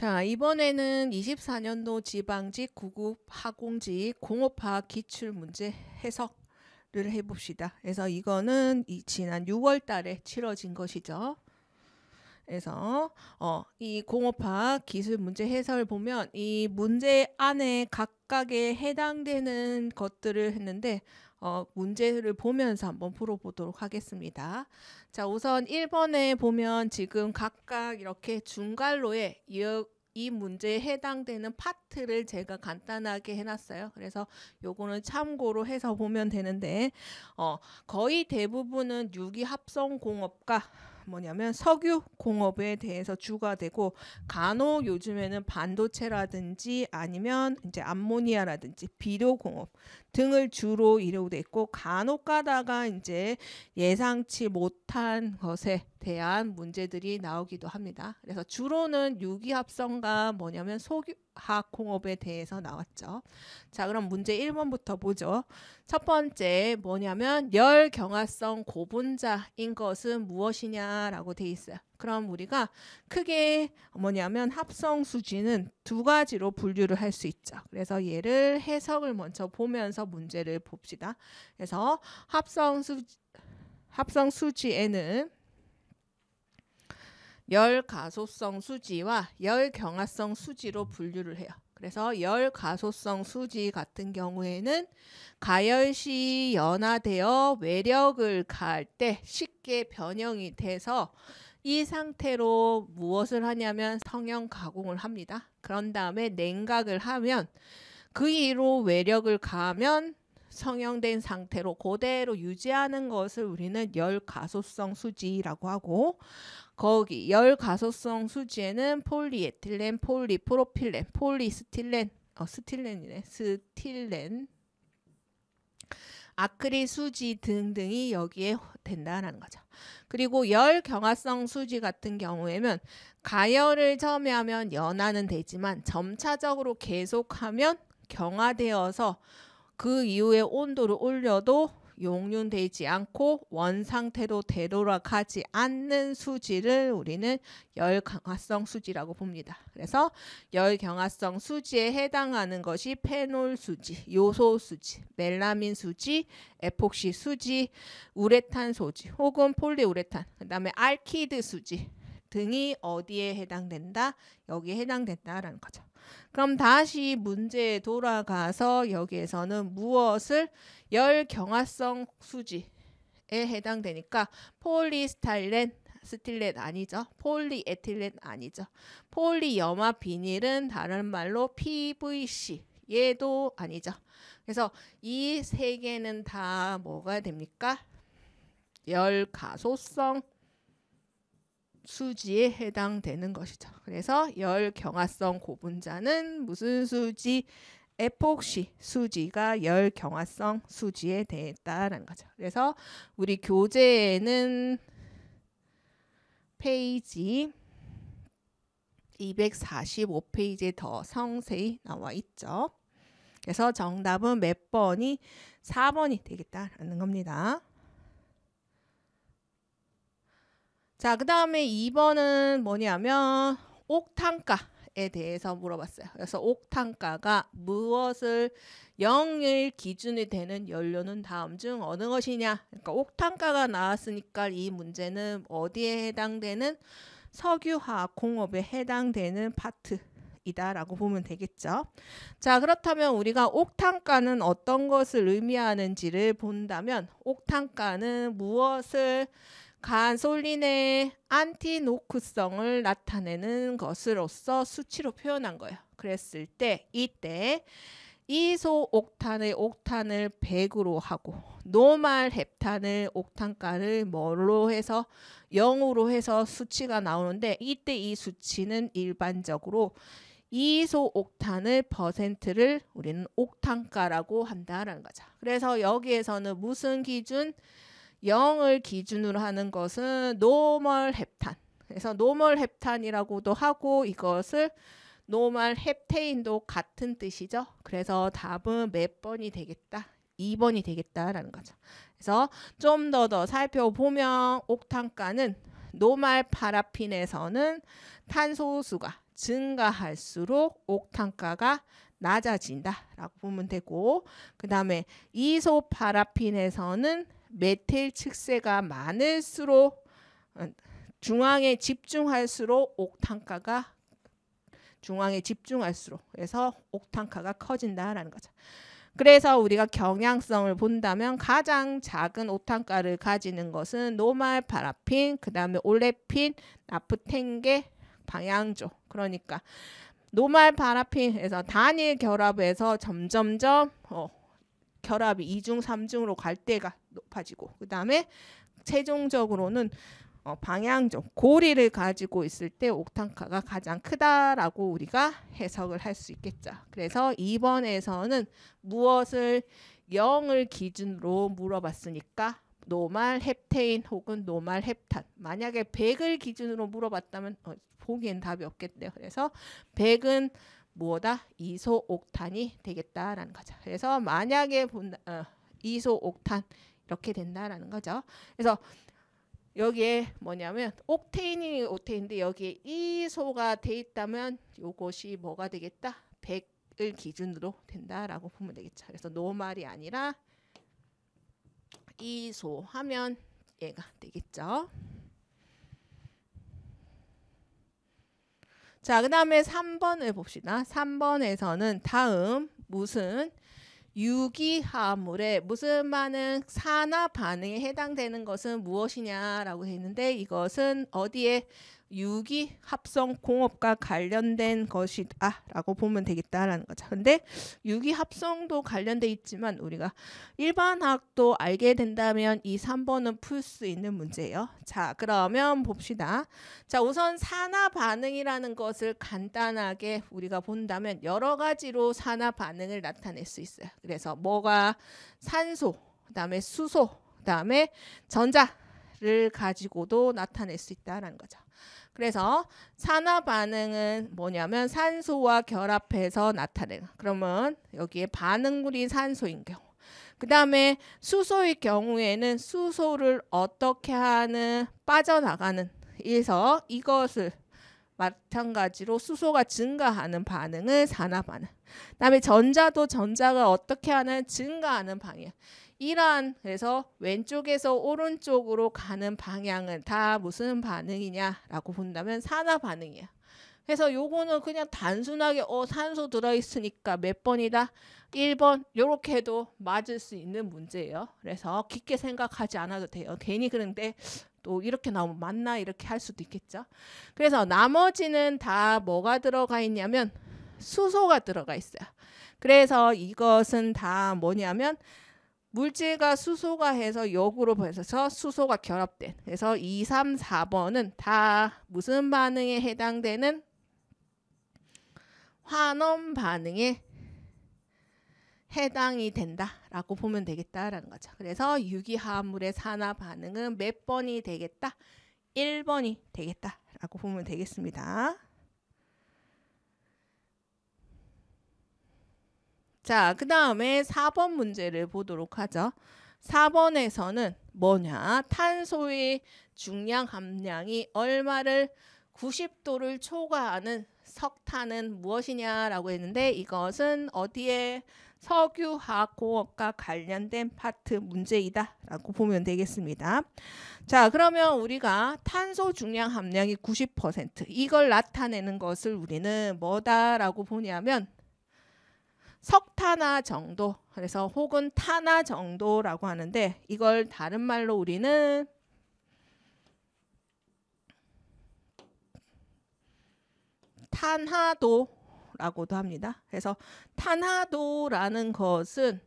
자, 이번에는 24년도 지방직 구급 하공직 공업화 기출 문제 해석을 해 봅시다. 그래서 이거는 이 지난 6월 달에 치러진 것이죠. 그래서 어, 이공업화 기술 문제 해설을 보면 이 문제 안에 각각에 해당되는 것들을 했는데 어, 문제를 보면서 한번 풀어보도록 하겠습니다. 자, 우선 1번에 보면 지금 각각 이렇게 중괄로에 이 문제에 해당되는 파트를 제가 간단하게 해놨어요. 그래서 요거는 참고로 해서 보면 되는데, 어, 거의 대부분은 유기합성공업과 뭐냐면 석유 공업에 대해서 주가 되고 간혹 요즘에는 반도체라든지 아니면 이제 암모니아라든지 비료 공업 등을 주로 이루됐고 고 간혹 가다가 이제 예상치 못한 것에 대한 문제들이 나오기도 합니다. 그래서 주로는 유기합성과 뭐냐면 소화공업에 대해서 나왔죠. 자, 그럼 문제 1번부터 보죠. 첫 번째 뭐냐면 열경화성 고분자인 것은 무엇이냐라고 돼 있어요. 그럼 우리가 크게 뭐냐면 합성 수지는 두 가지로 분류를 할 수 있죠. 그래서 얘를 해석을 먼저 보면서 문제를 봅시다. 그래서 합성 수지 합성 수지에는 열 가소성 수지와 열 경화성 수지로 분류를 해요. 그래서 열 가소성 수지 같은 경우에는 가열시 연화되어 외력을 가할 때 쉽게 변형이 돼서 이 상태로 무엇을 하냐면 성형 가공을 합니다. 그런 다음에 냉각을 하면 그 이로 외력을 가하면 성형된 상태로 그대로 유지하는 것을 우리는 열 가소성 수지라고 하고 거기 열 가소성 수지에는 폴리에틸렌, 폴리프로필렌, 폴리스틸렌, 어 스틸렌이네. 스틸렌 아크릴 수지 등등이 여기에 된다라는 거죠. 그리고 열 경화성 수지 같은 경우에는 가열을 처음에 하면 연화는 되지만 점차적으로 계속하면 경화되어서 그 이후에 온도를 올려도 용륜되지 않고 원 상태로 되돌아가지 않는 수지를 우리는 열 경화성 수지라고 봅니다. 그래서 열 경화성 수지에 해당하는 것이 페놀 수지, 요소 수지, 멜라민 수지, 에폭시 수지, 우레탄 소지 혹은 폴리우레탄, 그다음에 알키드 수지 등이 어디에 해당된다? 여기에 해당된다라는 거죠. 그럼 다시 문제에 돌아가서 여기에서는 무엇을 열 경화성 수지에 해당되니까 폴리스타일렌 스틸렛 아니죠. 폴리에틸렌 아니죠. 폴리염화 비닐은 다른 말로 PVC 얘도 아니죠. 그래서 이 세 개는 다 뭐가 됩니까? 열 가소성 수지에 해당되는 것이죠. 그래서 열 경화성 고분자는 무슨 수지? 에폭시 수지가 열 경화성 수지에 대했다라는 거죠. 그래서 우리 교재에는 페이지 245페이지에 더 상세히 나와 있죠. 그래서 정답은 몇 번이 4번이 되겠다라는 겁니다. 자, 그 다음에 2번은 뭐냐면 옥탄가에 대해서 물어봤어요. 그래서 옥탄가가 무엇을 0일 기준이 되는 연료는 다음 중 어느 것이냐. 그러니까 옥탄가가 나왔으니까 이 문제는 어디에 해당되는 석유화학 공업에 해당되는 파트이다라고 보면 되겠죠. 자, 그렇다면 우리가 옥탄가는 어떤 것을 의미하는지를 본다면 옥탄가는 무엇을 간솔린의 안티노크성을 나타내는 것으로서 수치로 표현한 거예요. 그랬을 때 이때 이소옥탄의 옥탄을 100으로 하고 노말 헵탄을 옥탄가를 뭘로 해서 0으로 해서 수치가 나오는데 이때 이 수치는 일반적으로 이소옥탄을 퍼센트를 우리는 옥탄가라고 한다라는 거죠. 그래서 여기에서는 무슨 기준? 0을 기준으로 하는 것은 노멀 헵탄. 그래서 노멀 헵탄이라고도 하고 이것을 노멀 헵테인도 같은 뜻이죠. 그래서 답은 몇 번이 되겠다. 2번이 되겠다라는 거죠. 그래서 좀 더 더 살펴보면 옥탄가는 노말 파라핀에서는 탄소수가 증가할수록 옥탄가가 낮아진다라고 보면 되고 그 다음에 이소파라핀에서는 메틸 측세가 많을수록 중앙에 집중할수록 옥탄가가 중앙에 집중할수록 그래서 옥탄가가 커진다라는 거죠. 그래서 우리가 경향성을 본다면 가장 작은 옥탄가를 가지는 것은 노말, 파라핀, 그 다음에 올레핀, 나프텐게, 방향조. 그러니까 노말, 파라핀에서 단일 결합에서 점점점 어, 결합이 이중삼중으로갈 때가 높아지고 그 다음에 최종적으로는 어, 방향적 고리를 가지고 있을 때옥탄카가 가장 크다라고 우리가 해석을 할 수 있겠죠. 그래서 2번에서는 무엇을 영을 기준으로 물어봤으니까 노말 헵테인 혹은 노말 헵탄 만약에 100을 기준으로 물어봤다면 어, 보기엔 답이 없겠네요. 그래서 100은 무엇다 이소옥탄이 되겠다라는 거죠. 그래서 만약에 본, 어, 이소옥탄 이렇게 된다라는 거죠. 그래서 여기에 뭐냐면 옥테인이 옥테인인데 여기에 이소가 돼 있다면 이것이 뭐가 되겠다? 100을 기준으로 된다라고 보면 되겠죠. 그래서 노말이 아니라 이소 하면 얘가 되겠죠. 자, 그 다음에 3번을 봅시다. 3번에서는 다음 무슨 유기화합물에 무슨 많은 산화 반응에 해당되는 것은 무엇이냐라고 했는데 이것은 어디에 유기 합성 공업과 관련된 것이다라고 보면 되겠다라는 거죠. 근데 유기 합성도 관련돼 있지만 우리가 일반학도 알게 된다면 이 3번은 풀 수 있는 문제예요. 자, 그러면 봅시다. 자, 우선 산화 반응이라는 것을 간단하게 우리가 본다면 여러 가지로 산화 반응을 나타낼 수 있어요. 그래서 뭐가 산소, 그다음에 수소, 그다음에 전자 를 가지고도 나타낼 수 있다라는 거죠. 그래서 산화 반응은 뭐냐면 산소와 결합해서 나타내는 그러면 여기에 반응물이 산소인 경우 그 다음에 수소의 경우에는 수소를 어떻게 하는 빠져나가는 해서 이것을 마찬가지로 수소가 증가하는 반응을 산화 반응. 그다음에 전자도 전자가 어떻게 하는 증가하는 방향. 이란한 그래서 왼쪽에서 오른쪽으로 가는 방향은 다 무슨 반응이냐라고 본다면 산화 반응이야. 그래서 요거는 그냥 단순하게 어 산소 들어있으니까 몇 번이다 1번 요렇게 해도 맞을 수 있는 문제예요. 그래서 깊게 생각하지 않아도 돼요. 괜히 그런데 또 이렇게 나오면 맞나 이렇게 할 수도 있겠죠. 그래서 나머지는 다 뭐가 들어가 있냐면 수소가 들어가 있어요. 그래서 이것은 다 뭐냐면 물질과 수소가 해서 역으로 변해서 수소가 결합된 그래서 2, 3, 4번은 다 무슨 반응에 해당되는 환원 반응에 해당이 된다라고 보면 되겠다라는 거죠. 그래서 유기화합물의 산화 반응은 몇 번이 되겠다? 1번이 되겠다라고 보면 되겠습니다. 자, 그 다음에 4번 문제를 보도록 하죠. 4번에서는 뭐냐? 탄소의 중량 함량이 얼마를 90도를 초과하는 석탄은 무엇이냐라고 했는데 이것은 어디에 석유화학공업과 관련된 파트 문제이다라고 보면 되겠습니다. 자, 그러면 우리가 탄소 중량 함량이 90% 이걸 나타내는 것을 우리는 뭐다라고 보냐면 석탄화 정도 그래서 혹은 탄화 정도라고 하는데 이걸 다른 말로 우리는 탄화도라고도 합니다. 그래서 탄화도라는 것은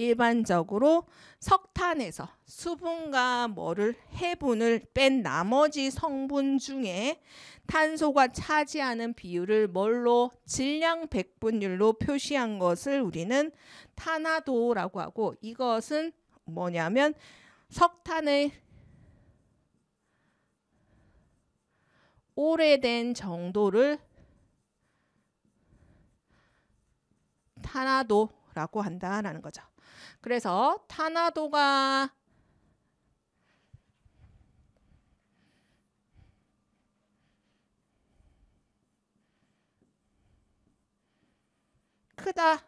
일반적으로 석탄에서 수분과 뭐를 해분을 뺀 나머지 성분 중에 탄소가 차지하는 비율을 뭘로 질량 백분율로 표시한 것을 우리는 탄화도라고 하고 이것은 뭐냐면 석탄의 오래된 정도를 탄화도라고 한다라는 거죠. 그래서 탄화도가 크다.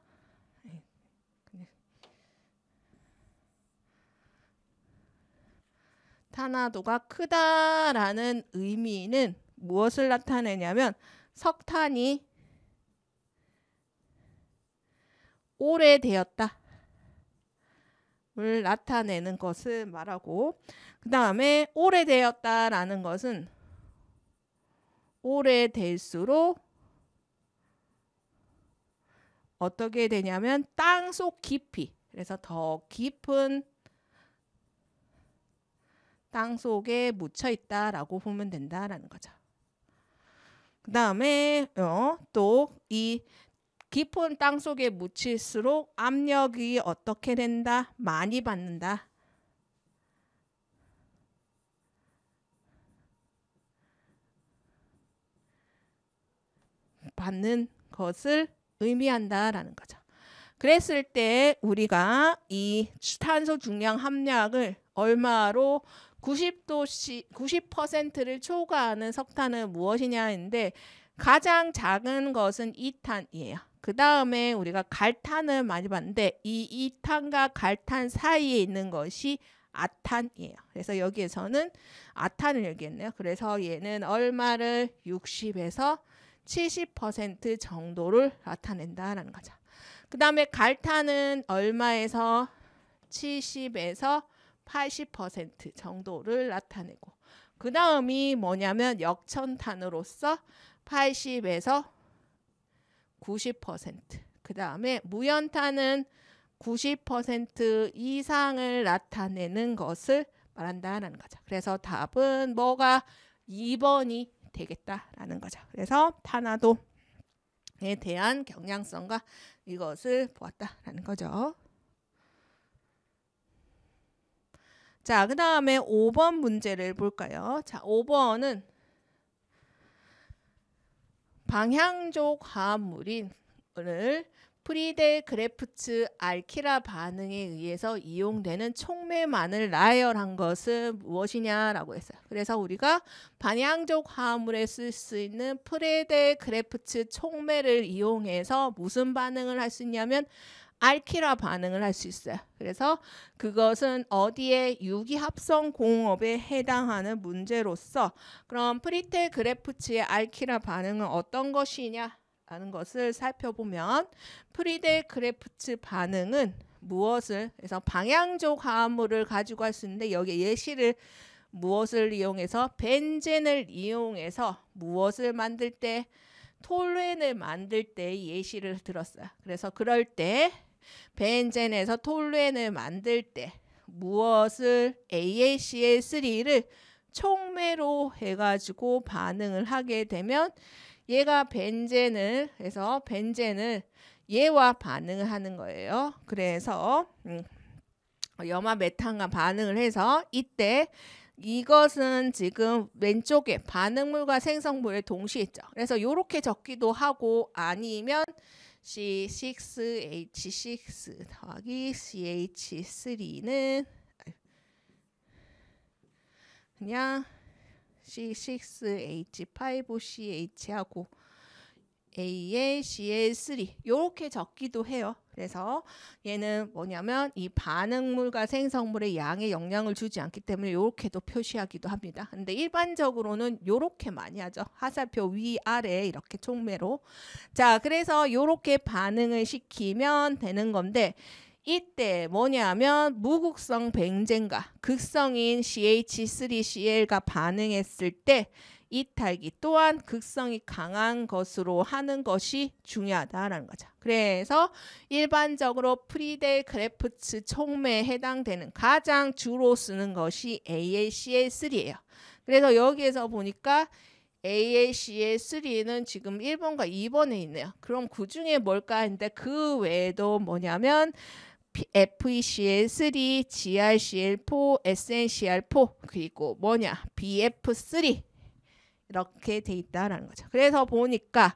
탄화도가 크다라는 의미는 무엇을 나타내냐면 석탄이 오래되었다. 을 나타내는 것을 말하고 그 다음에 오래되었다라는 것은 오래될수록 어떻게 되냐면 땅속 깊이 그래서 더 깊은 땅 속에 묻혀 있다라고 보면 된다라는 거죠. 그 다음에 어, 또이 깊은 땅 속에 묻힐수록 압력이 어떻게 된다? 많이 받는다. 받는 것을 의미한다라는 거죠. 그랬을 때 우리가 이 탄소 중량 함량을 얼마로 90도씨 90%를 초과하는 석탄은 무엇이냐인데 가장 작은 것은 이탄이에요 그 다음에 우리가 갈탄을 많이 봤는데 이 이탄과 갈탄 사이에 있는 것이 아탄이에요. 그래서 여기에서는 아탄을 얘기했네요. 그래서 얘는 얼마를 60에서 70% 정도를 나타낸다라는 거죠. 그 다음에 갈탄은 얼마에서 70에서 80% 정도를 나타내고 그 다음이 뭐냐면 역천탄으로서 80에서 90%그 다음에 무연탄은90% 이상을 나타내는 것을 말한다라는 거죠. 그래서 답은 뭐가 2번이 되겠다라는 거죠. 그래서 타나도에 대한 경향성과 이것을 보았다라는 거죠. 자, 그 다음에 5번 문제를 볼까요? 자, 5번은 방향족 화합물인 오프리델 그래프츠 알키라 반응에 의해서 이용되는 촉매만을 나열한 것은 무엇이냐라고 했어요. 그래서 우리가 반향족 화합물에 쓸 수 있는 프레데 그래프츠 촉매를 이용해서 무슨 반응을 할 수 있냐면 알키라 반응을 할 수 있어요. 그래서 그것은 어디에 유기합성 공업에 해당하는 문제로서 그럼 프리테 그래프츠의 알키라 반응은 어떤 것이냐 라는 것을 살펴보면 프리델 그래프츠 반응은 무엇을 해서 방향적 화합물을 가지고 할 수 있는데 여기 에 예시를 무엇을 이용해서 벤젠을 이용해서 무엇을 만들 때톨렌을 만들 때 예시를 들었어요. 그래서 그럴 때 벤젠에서 톨루엔을 만들 때 무엇을 AACL3를 촉매로 해가지고 반응을 하게 되면 얘가 벤젠을 해서 벤젠을 얘와 반응을 하는 거예요. 그래서 음, 염화 메탄과 반응을 해서 이때 이것은 지금 왼쪽에 반응물과 생성물의 동시에 있죠. 그래서 이렇게 적기도 하고 아니면 C6H6 더하기 CH3는 그냥 C6H5CH하고 a a c l 3이렇게 적기도 해요. 그래서 얘는 뭐냐면 이 반응물과 생성물의 양에 영향을 주지 않기 때문에 이렇게도 표시하기도 합니다. 근데 일반적으로는 이렇게 많이 하죠. 화살표 위 아래 이렇게 촉매로 자, 그래서 이렇게 반응을 시키면 되는 건데 이때 뭐냐면 무극성 뱅젠과 극성인 c h 3 c l 가 반응했을 때 이탈기 또한 극성이 강한 것으로 하는 것이 중요하다라는 거죠. 그래서 일반적으로 프리델 크래프츠 총매에 해당되는 가장 주로 쓰는 것이 AACL3예요. 그래서 여기에서 보니까 AACL3는 지금 1번과 2번에 있네요. 그럼 그 중에 뭘까 했는데 그 외에도 뭐냐면 FECL3, GRCL4, SNCR4 그리고 뭐냐 BF3 이렇게 돼 있다라는 거죠. 그래서 보니까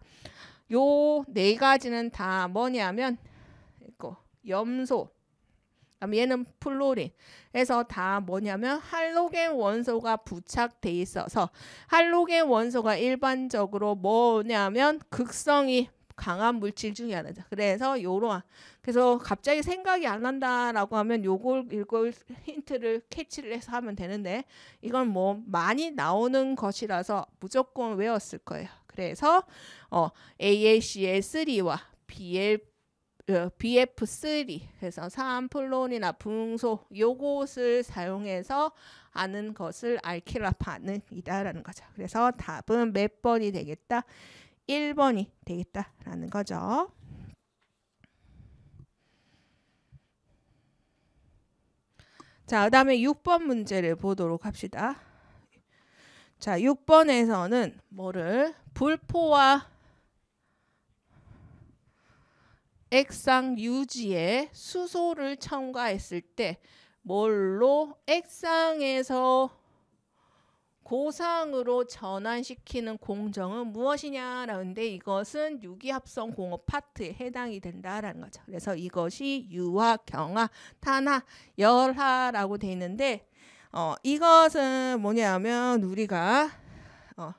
요 네 가지는 다 뭐냐면 이거 염소 얘는 플로린 그래서 다 뭐냐면 할로겐 원소가 부착돼 있어서 할로겐 원소가 일반적으로 뭐냐면 극성이 강한 물질 중에 하나죠. 그래서 요러한 그래서 갑자기 생각이 안 난다라고 하면 요걸 이걸 힌트를 캐치를 해서 하면 되는데 이건 뭐 많이 나오는 것이라서 무조건 외웠을 거예요. 그래서 어 ALCL3와 BL BF3 그래서 산플론이나 붕소 요것을 사용해서 아는 것을 알킬라파는이다라는 거죠. 그래서 답은 몇 번이 되겠다. 1번이 되겠다라는 거죠. 자, 그 다음에 6번 문제를 보도록 합시다. 자, 6번에서는 뭐를 불포와 액상 유지에 수소를 첨가했을 때 뭘로 액상에서 고상으로 전환시키는 공정은 무엇이냐라는데 이것은 유기합성 공업 파트에 해당이 된다라는 거죠. 그래서 이것이 유화, 경화, 탄화, 열화라고 돼 있는데 어, 이것은 뭐냐면 우리가 어,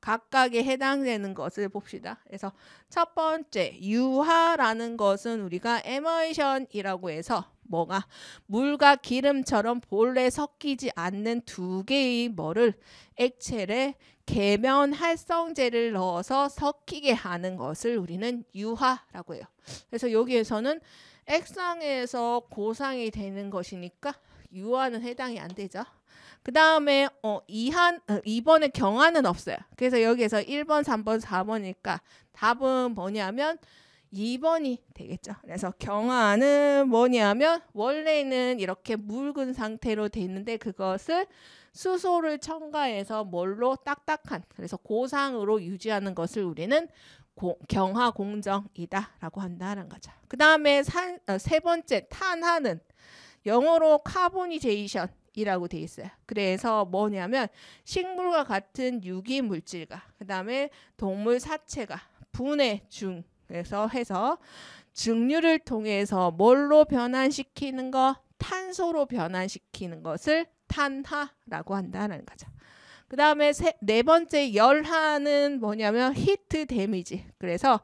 각각에 해당되는 것을 봅시다. 그래서 첫 번째 유화라는 것은 우리가 에머션이라고 해서 뭐가 물과 기름처럼 본래 섞이지 않는 두 개의 뭐를 액체를 계면 활성제를 넣어서 섞이게 하는 것을 우리는 유화라고 해요. 그래서 여기에서는 액상에서 고상이 되는 것이니까 유화는 해당이 안 되죠. 그 다음에 어, 이한 어, 이번에 경화는 없어요. 그래서 여기에서 1번, 3번, 4번이니까 답은 뭐냐면 2번이 되겠죠. 그래서 경화는 뭐냐면 원래는 이렇게 묽은 상태로 돼 있는데 그것을 수소를 첨가해서 뭘로 딱딱한 그래서 고상으로 유지하는 것을 우리는 고, 경화 공정이다라고 한다는 거죠. 그 다음에 어, 세 번째 탄화는 영어로 카보니제이션 이라고 돼 있어요. 그래서 뭐냐면 식물과 같은 유기 물질과 그다음에 동물 사체가 분해 중 그래서 해서 증류를 통해서 뭘로 변환시키는 거? 탄소로 변환시키는 것을 탄화라고 한다는 거죠. 그 다음에 네 번째 열화는 뭐냐면 히트 데미지. 그래서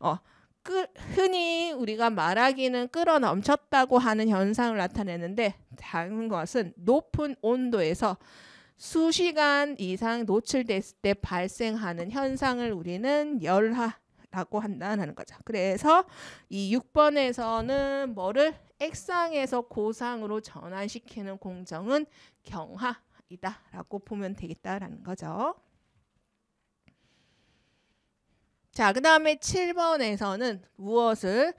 어, 끄, 흔히 우리가 말하기는 끌어 넘쳤다고 하는 현상을 나타내는데 작은 것은 높은 온도에서 수시간 이상 노출됐을 때 발생하는 현상을 우리는 열화 라고 한다는 거죠. 그래서 이 6번에서는 뭐를 액상에서 고상으로 전환시키는 공정은 경하이다 라고 보면 되겠다라는 거죠. 자, 그 다음에 7번에서는 무엇을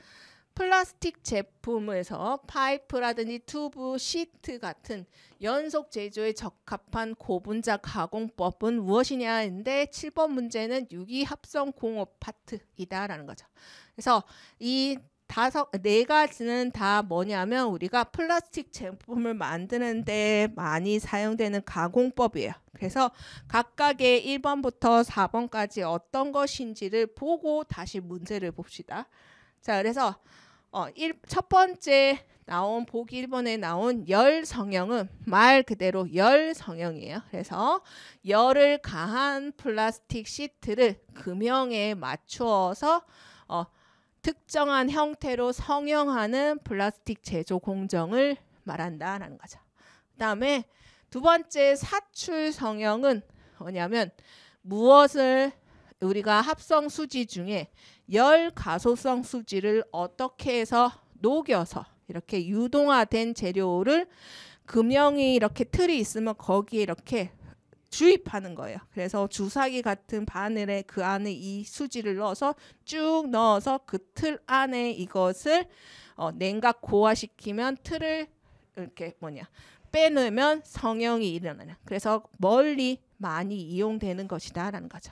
플라스틱 제품에서 파이프라든지 튜브, 시트 같은 연속 제조에 적합한 고분자 가공법은 무엇이냐인데 7번 문제는 유기 합성 공업 파트이다라는 거죠. 그래서 이 다섯 네 가지는 다 뭐냐면 우리가 플라스틱 제품을 만드는데 많이 사용되는 가공법이에요. 그래서 각각의 1번부터 4번까지 어떤 것인지를 보고 다시 문제를 봅시다. 자, 그래서 어, 일, 첫 번째 나온 보기 1번에 나온 열 성형은 말 그대로 열 성형이에요. 그래서 열을 가한 플라스틱 시트를 금형에 맞추어서 어, 특정한 형태로 성형하는 플라스틱 제조 공정을 말한다라는 거죠. 그다음에 두 번째 사출 성형은 뭐냐면 무엇을 우리가 합성 수지 중에 열 가소성 수지를 어떻게 해서 녹여서 이렇게 유동화된 재료를 금형이 이렇게 틀이 있으면 거기에 이렇게 주입하는 거예요. 그래서 주사기 같은 바늘에 그 안에 이 수지를 넣어서 쭉 넣어서 그 틀 안에 이것을 어, 냉각 고화시키면 틀을 이렇게 뭐냐 빼놓으면 성형이 일어나는. 그래서 멀리 많이 이용되는 것이다라는 거죠.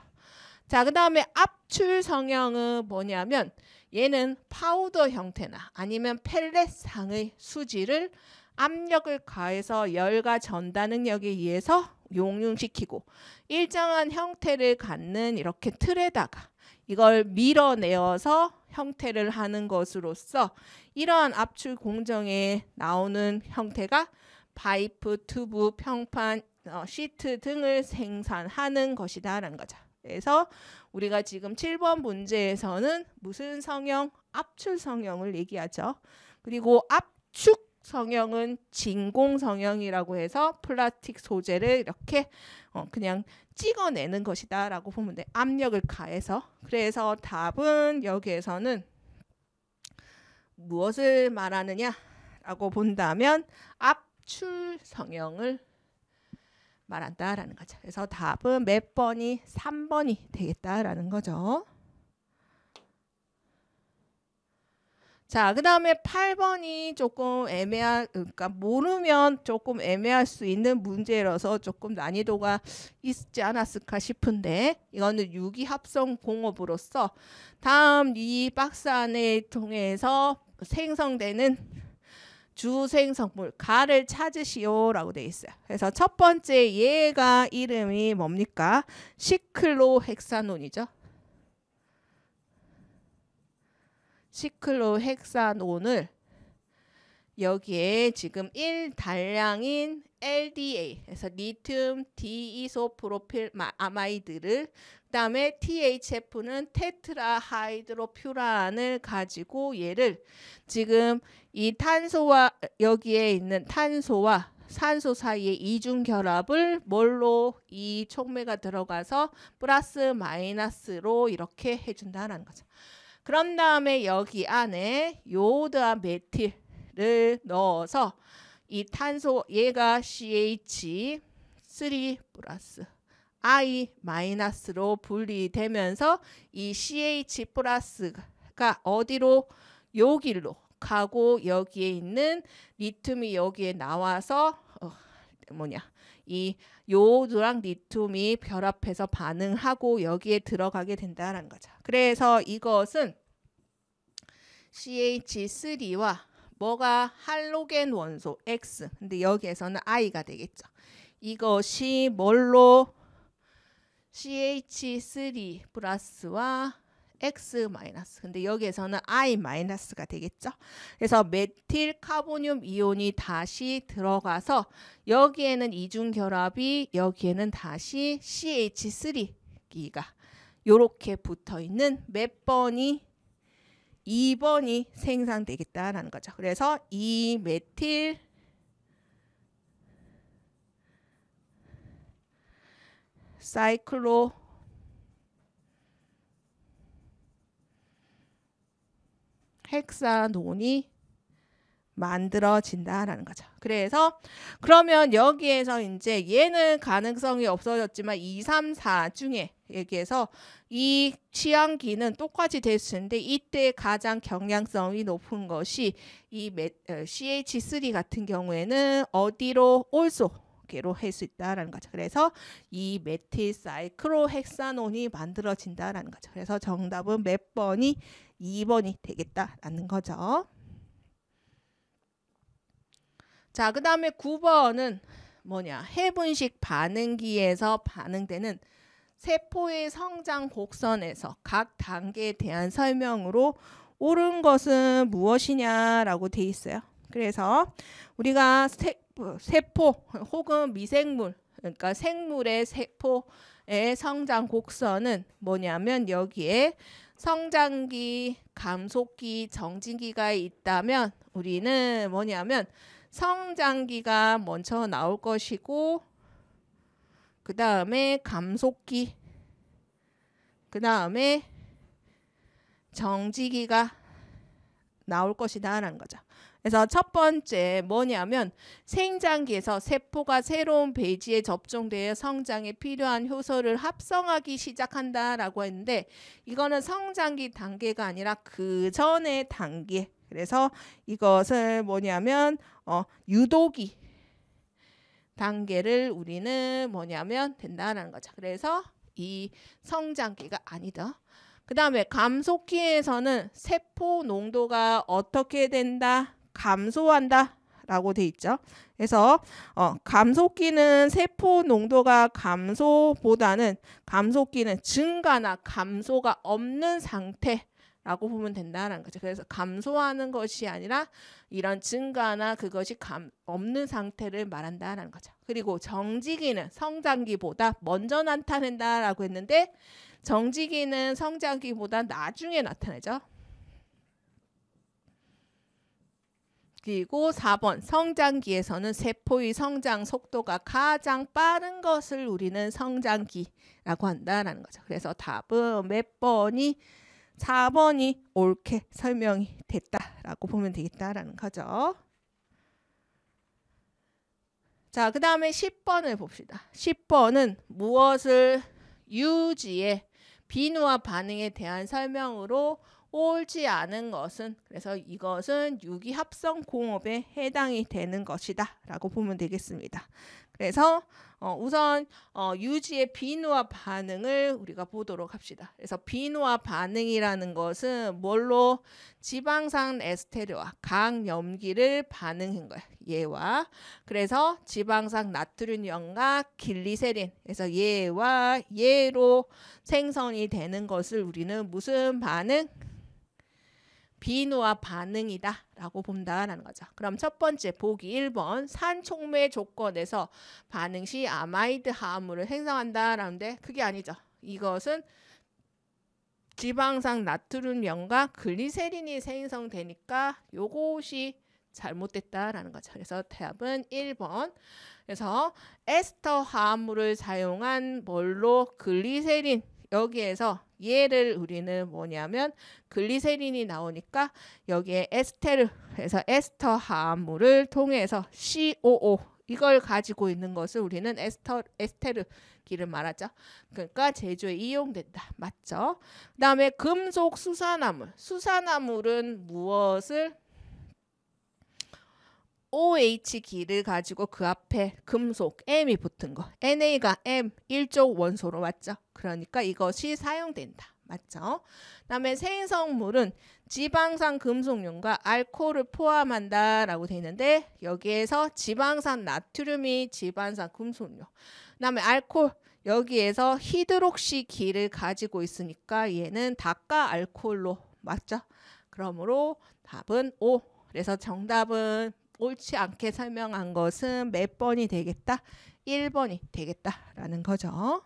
자, 그 다음에 압출 성형은 뭐냐면 얘는 파우더 형태나 아니면 펠렛상의 수지를 압력을 가해서 열과 전단 능력에 의해서 용융시키고 일정한 형태를 갖는 이렇게 틀에다가 이걸 밀어내어서 형태를 하는 것으로서 이러한 압출 공정에 나오는 형태가 파이프 튜브, 평판, 어, 시트 등을 생산하는 것이다라는 거죠. 그래서 우리가 지금 7번 문제에서는 무슨 성형? 압출 성형을 얘기하죠. 그리고 압축 성형은 진공 성형이라고 해서 플라틱 소재를 이렇게 어 그냥 찍어내는 것이다라고 보면 돼. 압력을 가해서. 그래서 답은 여기에서는 무엇을 말하느냐라고 본다면 압출 성형을 말한다라는 거죠. 그래서 답은 몇 번이 3번이 되겠다라는 거죠. 자, 그 다음에 8번이 조금 애매한, 그러니까 모르면 조금 애매할 수 있는 문제라서 조금 난이도가 있지 않았을까 싶은데, 이거는 유기합성 공업으로서 다음 이 박스 안에 통해서 생성되는 주생 성물 가를 찾으시오라고 돼 있어요. 그래서 첫 번째 얘가 이름이 뭡니까? 시클로헥사논이죠. 시클로헥사논을 여기에 지금 1단량인 LDA 그래서 리튬 디이소프로필 아마이드를 그다음에 THF는 테트라하이드로퓨란을 가지고 얘를 지금 이 탄소와 여기에 있는 탄소와 산소 사이의 이중 결합을 뭘로 이 촉매가 들어가서 플러스 마이너스로 이렇게 해준다는 라 거죠. 그런 다음에 여기 안에 요드와 메틸을 넣어서 이 탄소 얘가 CH 3 플러스 i 마이너스로 분리되면서 이 ch 플러스가 어디로 여기로 가고 여기에 있는 리튬이 여기에 나와서 어, 뭐냐 이 요도랑 리튬이 결합해서 반응하고 여기에 들어가게 된다는 거죠. 그래서 이것은 CH3와 뭐가 할로겐 원소 X 근데 여기에서는 I가 되겠죠. 이것이 뭘로 CH3 플러스와 X 마이너스. 근데 여기에서는 I 마이너스가 되겠죠. 그래서 메틸 카보늄 이온이 다시 들어가서 여기에는 이중 결합이 여기에는 다시 CH3기가 요렇게 붙어 있는 몇 번이 2번이 생산되겠다라는 거죠. 그래서 2 메틸 사이클로 헥사논이 만들어진다라는 거죠. 그래서 그러면 여기에서 이제 얘는 가능성이 없어졌지만 2, 3, 4 중에 얘기해서 이 취향기는 똑같이 될 수 있는데 이때 가장 경향성이 높은 것이 이 어, CH3 같은 경우에는 어디로 올소 개로 할 수 있다라는 거죠. 그래서 이 메틸 사이크로헥사논이 만들어진다라는 거죠. 그래서 정답은 몇 번이 2번이 되겠다라는 거죠. 자, 그 다음에 9번은 뭐냐. 해분식 반응기에서 반응되는 세포의 성장 곡선에서 각 단계에 대한 설명으로 옳은 것은 무엇이냐라고 돼 있어요. 그래서 우리가 세, 세포 혹은 미생물 그러니까 생물의 세포의 성장 곡선은 뭐냐면 여기에 성장기, 감속기, 정진기가 있다면 우리는 뭐냐면 성장기가 먼저 나올 것이고 그 다음에 감속기, 그 다음에 정지기가 나올 것이다라는 거죠. 그래서 첫 번째 뭐냐면 생장기에서 세포가 새로운 베이지에 접종되어 성장에 필요한 효소를 합성하기 시작한다라고 했는데 이거는 성장기 단계가 아니라 그 전의 단계. 그래서 이것을 뭐냐면 어, 유도기 단계를 우리는 뭐냐면 된다라는 거죠. 그래서 이 성장기가 아니다. 그 다음에 감속기에서는 세포 농도가 어떻게 된다? 감소한다. 라고 돼 있죠. 그래서 어, 감소기는 세포 농도가 감소보다는 감소기는 증가나 감소가 없는 상태 라고 보면 된다는 거죠. 그래서 감소하는 것이 아니라 이런 증가나 그것이 감, 없는 상태를 말한다는 거죠. 그리고 정지기는 성장기보다 먼저 나타낸다라고 했는데 정지기는 성장기보다 나중에 나타나죠. 그리고 4번 성장기에서는 세포의 성장 속도가 가장 빠른 것을 우리는 성장기라고 한다라는 거죠. 그래서 답은 몇 번이 4번이 옳게 설명이 됐다라고 보면 되겠다라는 거죠. 자, 그 다음에 10번을 봅시다. 10번은 무엇을 유지의 비누와 반응에 대한 설명으로 옳지 않은 것은 그래서 이것은 유기합성 공업에 해당이 되는 것이다 라고 보면 되겠습니다. 그래서 어, 우선 어, 유지의 비누화 반응을 우리가 보도록 합시다. 그래서 비누화 반응이라는 것은 뭘로 지방산 에스테르와 강염기를 반응한 거야. 얘와 그래서 지방산 나트륨염과 길리세린 그래서 얘와 얘로 생성이 되는 것을 우리는 무슨 반응? 비누와 반응이다 라고 본다라는 거죠. 그럼 첫 번째 보기 1번 산촉매 조건에서 반응 시 아마이드 화합물을 생성한다라는데 그게 아니죠. 이것은 지방산 나트륨연과 글리세린이 생성되니까 요것이 잘못됐다라는 거죠. 그래서 대답은 1번. 그래서 에스터 화합물을 사용한 뭘로 글리세린 여기에서 얘를 우리는 뭐냐면 글리세린이 나오니까 여기에 에스테르 해서 에스터 화합물을 통해서 COO 이걸 가지고 있는 것을 우리는 에스터 에스테르 기를 말하죠. 그러니까 제조에 이용된다. 맞죠? 그다음에 금속 수산화물. 수산화물은 무엇을 OH기를 가지고 그 앞에 금속 M이 붙은 거. NA가 M 1조 원소로 맞죠? 그러니까 이것이 사용된다. 맞죠? 그다음에 생성물은 지방산 금속륨과 알코올을 포함한다라고 돼 있는데 여기에서 지방산 나트륨이 지방산 금속륨. 그다음에 알코올 여기에서 히드록시 기를 가지고 있으니까 얘는 닭가 알코올로 맞죠? 그러므로 답은 O. 그래서 정답은 옳지 않게 설명한 것은 몇 번이 되겠다? 1번이 되겠다라는 거죠.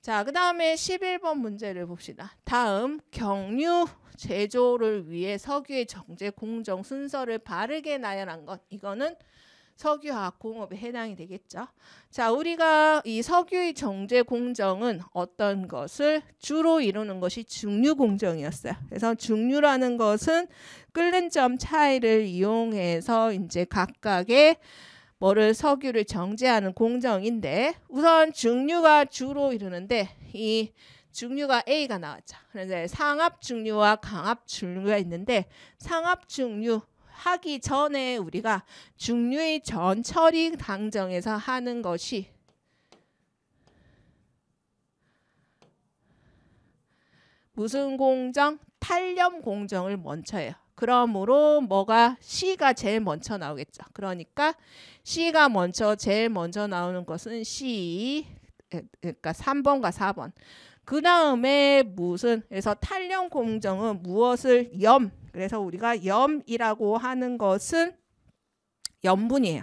자, 그 다음에 11번 문제를 봅시다. 다음, 경유 제조를 위해 석유의 정제 공정 순서를 바르게 나열한 것. 이거는 석유화학 공업에 해당이 되겠죠. 자, 우리가 이 석유의 정제 공정은 어떤 것을 주로 이루는 것이 중류 공정이었어요. 그래서 중류라는 것은 끓는 점 차이를 이용해서 이제 각각의 뭐를 석유를 정제하는 공정인데 우선 중류가 주로 이루는데 이 중류가 A가 나왔죠. 그래서 상압 중류와 강압 중류가 있는데 상압 중류 하기 전에 우리가 중류의 전 처리 당정에서 하는 것이 무슨 공정? 탈렴 공정을 먼저 해요. 그러므로 뭐가 C가 제일 먼저 나오겠죠. 그러니까 C가 먼저 제일 먼저 나오는 것은 C 그러니까 3번과 4번. 그 다음에 무슨 그래서 탈령 공정은 무엇을 염 그래서 우리가 염이라고 하는 것은 염분이에요.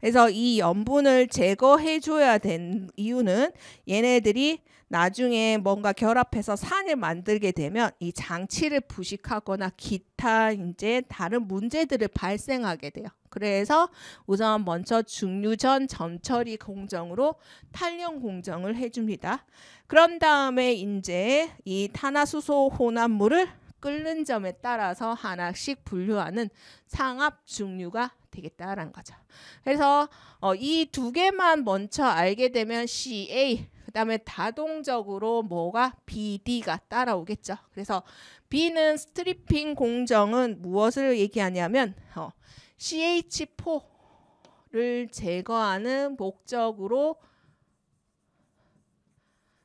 그래서 이 염분을 제거해 줘야 된 이유는 얘네들이 나중에 뭔가 결합해서 산을 만들게 되면 이 장치를 부식하거나 기타 이제 다른 문제들을 발생하게 돼요. 그래서 우선 먼저 중류전 전처리 공정으로 탄력 공정을 해줍니다. 그런 다음에 이제 이 탄화수소 혼합물을 끓는 점에 따라서 하나씩 분류하는 상압 중류가 되겠다라는 거죠. 그래서 어, 이두 개만 먼저 알게 되면 CA 그다음에 다동적으로 뭐가 BD가 따라오겠죠. 그래서 B는 스트리핑 공정은 무엇을 얘기하냐면 어, CH4를 제거하는 목적으로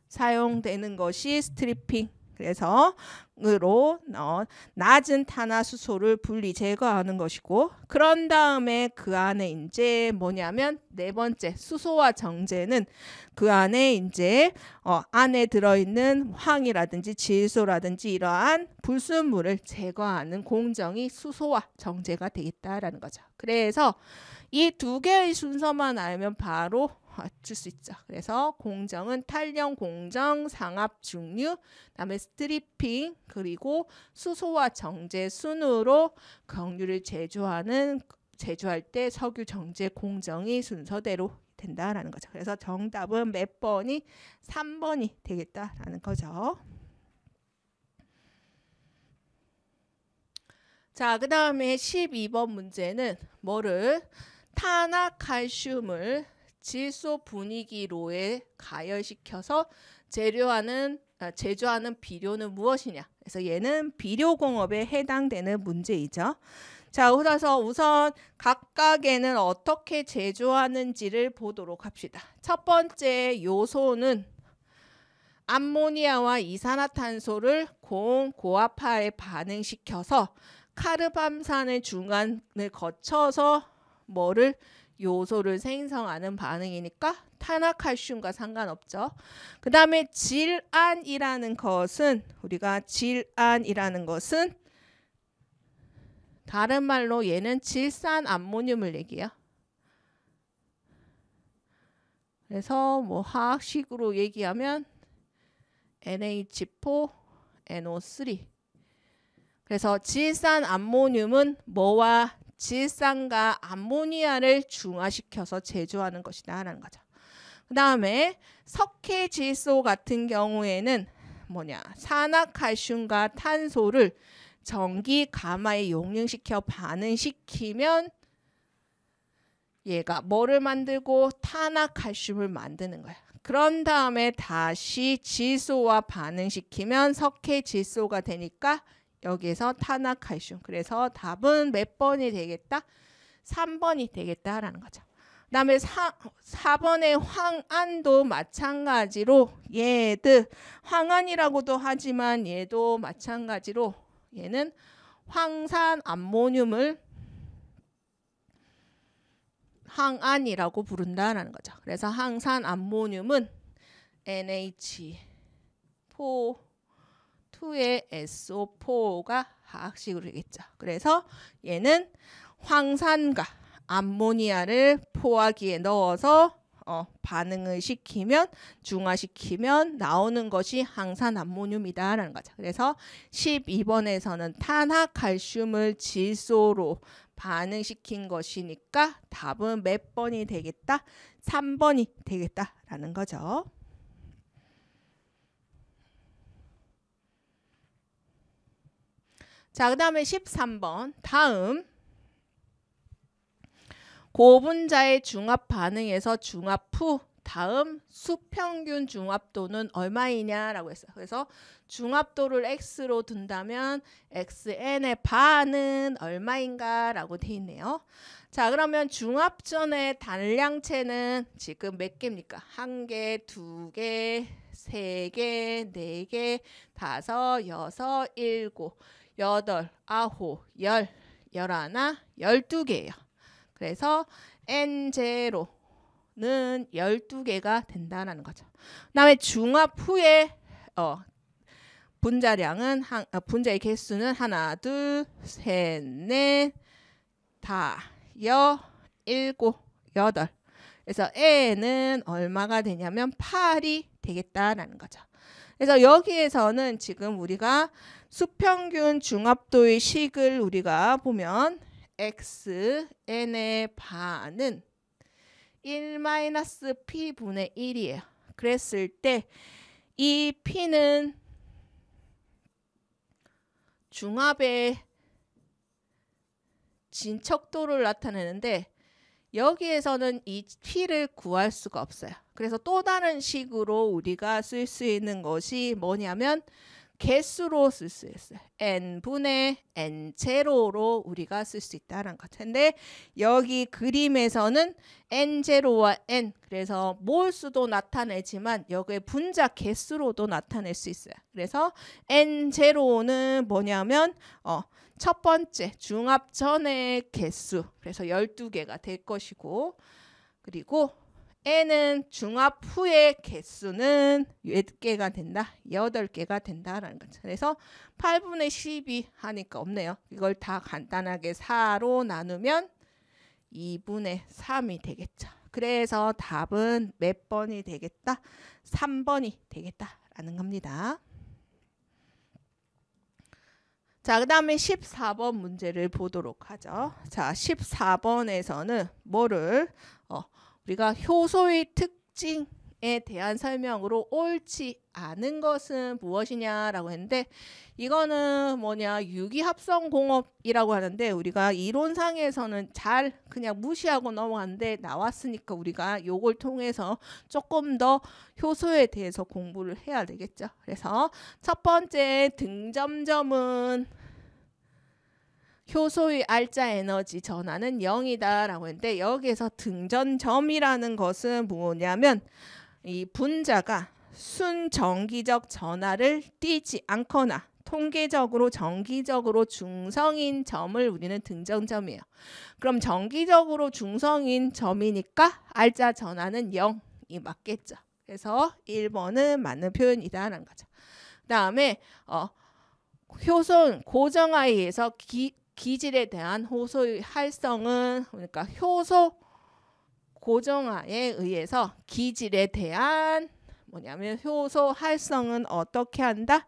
사용되는 것이 스트리핑 그래서 으로 어, 낮은 탄화수소를 분리 제거하는 것이고 그런 다음에 그 안에 이제 뭐냐면 네 번째 수소와 정제는 그 안에 이제 어, 안에 들어있는 황이라든지 질소라든지 이러한 불순물을 제거하는 공정이 수소와 정제가 되겠다라는 거죠. 그래서 이두 개의 순서만 알면 바로 맞출 수 있죠. 그래서 공정은 탈령 공정, 상압 중류, 다음에 스트리핑, 그리고 수소와 정제 순으로 경유를 제조하는 제조할 때 석유 정제 공정이 순서대로 된다라는 거죠. 그래서 정답은 몇 번이 3번이 되겠다라는 거죠. 자, 그 다음에 12번 문제는 뭐를 탄화 칼슘을 질소 분위기로에 가열시켜서 재료하는 아, 제조하는 비료는 무엇이냐? 그래서 얘는 비료 공업에 해당되는 문제이죠. 자, 그래서 우선 각각에는 어떻게 제조하는지를 보도록 합시다. 첫 번째 요소는 암모니아와 이산화탄소를 고온고압화에 반응시켜서 카르밤산의 중간을 거쳐서 뭐를 요소를 생성하는 반응이니까 탄화칼슘과 상관없죠. 그 다음에 질안이라는 것은 우리가 질안이라는 것은 다른 말로 얘는 질산 암모늄을 얘기해요. 그래서 뭐 화학식으로 얘기하면 NH4, NO3. 그래서 질산 암모늄은 뭐와 질산과 암모니아를 중화시켜서 제조하는 것이다라는 거죠. 그 다음에 석회질소 같은 경우에는 뭐냐 산화칼슘과 탄소를 전기 가마에 용융시켜 반응시키면 얘가 뭐를 만들고 탄화칼슘을 만드는 거야. 그런 다음에 다시 질소와 반응시키면 석회질소가 되니까 여기에서 탄화칼슘. 그래서 답은 몇 번이 되겠다? 3번이 되겠다라는 거죠. 그다음에 4, 번의 황안도 마찬가지로 얘들 황안이라고도 하지만 얘도 마찬가지로 얘는 황산 암모늄을 황안이라고 부른다라는 거죠. 그래서 황산 암모늄은 NH4 2의 SO4가 하악식으로 되겠죠. 그래서 얘는 황산과 암모니아를 포화기에 넣어서 어, 반응을 시키면 중화시키면 나오는 것이 항산 암모늄이다라는 거죠. 그래서 12번에서는 탄화 칼슘을 질소로 반응시킨 것이니까 답은 몇 번이 되겠다? 3번이 되겠다라는 거죠. 자, 그 다음에 13번. 다음. 고분자의 중압 반응에서 중압후 다음 수평균 중압도는 얼마이냐라고 했어요. 그래서 중압도를 x로 둔다면 xn의 반은 얼마인가라고 돼 있네요. 자 그러면 중압전의 단량체는 지금 몇 개입니까? 한 개, 두 개, 세 개, 네 개, 다섯, 여섯, 일곱 여덟, 아홉, 열, 열하나, 열 두 개예요. 그래서 n 제는 열 두 개가 된다라는 거죠. 그다음에 중합 후에 어, 분자량은 한, 아, 분자의 개수는 하나, 둘, 셋, 넷, 다, 여, 일곱, 여덟. 그래서 n은 얼마가 되냐면 8이 되겠다라는 거죠. 그래서 여기에서는 지금 우리가 수평균 중압도의 식을 우리가 보면 xn의 반은 1-p분의 1이에요. 그랬을 때 이 p는 중압의 진척도를 나타내는데 여기에서는 이 p를 구할 수가 없어요. 그래서 또 다른 식으로 우리가 쓸 수 있는 것이 뭐냐면 개수로 쓸 수 있어요. n분의 n제로로 우리가 쓸 수 있다는 것. 근데 여기 그림에서는 n제로와 n 그래서 몰수도 나타내지만 여기에 분자 개수로도 나타낼 수 있어요. 그래서 n제로는 뭐냐면 어, 첫 번째 중합 전의 개수 그래서 열두 개가될 것이고 그리고 n은 중합 후의 개수는 몇 개가 된다? 8 개가 된다라는 거죠. 그래서 8분의 1 2 하니까 없네요. 이걸 다 간단하게 4로 나누면 2분의 3이 되겠죠. 그래서 답은 몇 번이 되겠다? 3번이 되겠다라는 겁니다. 자, 그 다음에 14번 문제를 보도록 하죠. 자, 14번에서는 뭐를 어, 우리가 효소의 특징에 대한 설명으로 옳지 않은 것은 무엇이냐라고 했는데 이거는 뭐냐 유기합성공업이라고 하는데 우리가 이론상에서는 잘 그냥 무시하고 넘어갔는데 나왔으니까 우리가 요걸 통해서 조금 더 효소에 대해서 공부를 해야 되겠죠. 그래서 첫 번째 등점점은 효소의 알짜 에너지 전환은 0이다라고 했는데 여기에서 등전점이라는 것은 뭐냐면 이 분자가 순정기적 전하를 띄지 않거나 통계적으로 정기적으로 중성인 점을 우리는 등전점이에요. 그럼 정기적으로 중성인 점이니까 알짜 전하는 0이 맞겠죠. 그래서 1번은 맞는 표현이다라는 거죠. 그 다음에 어, 효소는 고정하에 의해서 기질에 대한 호소의 활성은 그러니까 효소 고정화에 의해서 기질에 대한 뭐냐면 효소 활성은 어떻게 한다?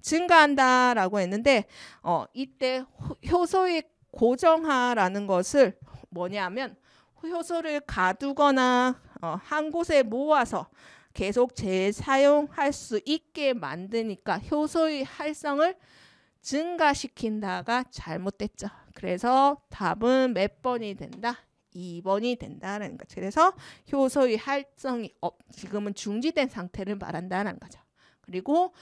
증가한다라고 했는데 어 이때 효소의 고정화라는 것을 뭐냐면 효소를 가두거나 어, 한 곳에 모아서 계속 재사용할 수 있게 만드니까 효소의 활성을 증가시킨다가 잘못됐죠. 그래서 답은 몇 번이 된다? 2번이 된다는 거죠. 그래서 효소의 활성이 없, 지금은 중지된 상태를 말한다는 거죠. 그리고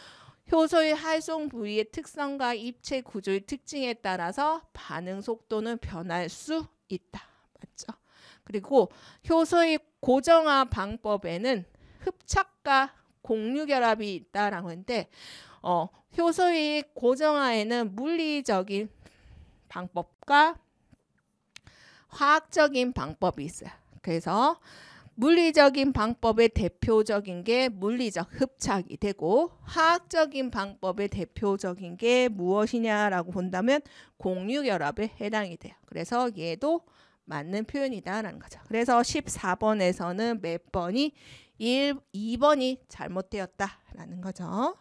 효소의 활성 부위의 특성과 입체 구조의 특징에 따라서 반응 속도는 변할 수 있다. 맞죠? 그리고 효소의 고정화 방법에는 흡착과 공유 결합이 있다라고 하는데 어, 효소의 고정화에는 물리적인 방법과 화학적인 방법이 있어요. 그래서 물리적인 방법의 대표적인 게 물리적 흡착이 되고 화학적인 방법의 대표적인 게 무엇이냐라고 본다면 공유결합에 해당이 돼요. 그래서 얘도 맞는 표현이다라는 거죠. 그래서 14번에서는 몇 번이 1, 2번이 잘못되었다라는 거죠.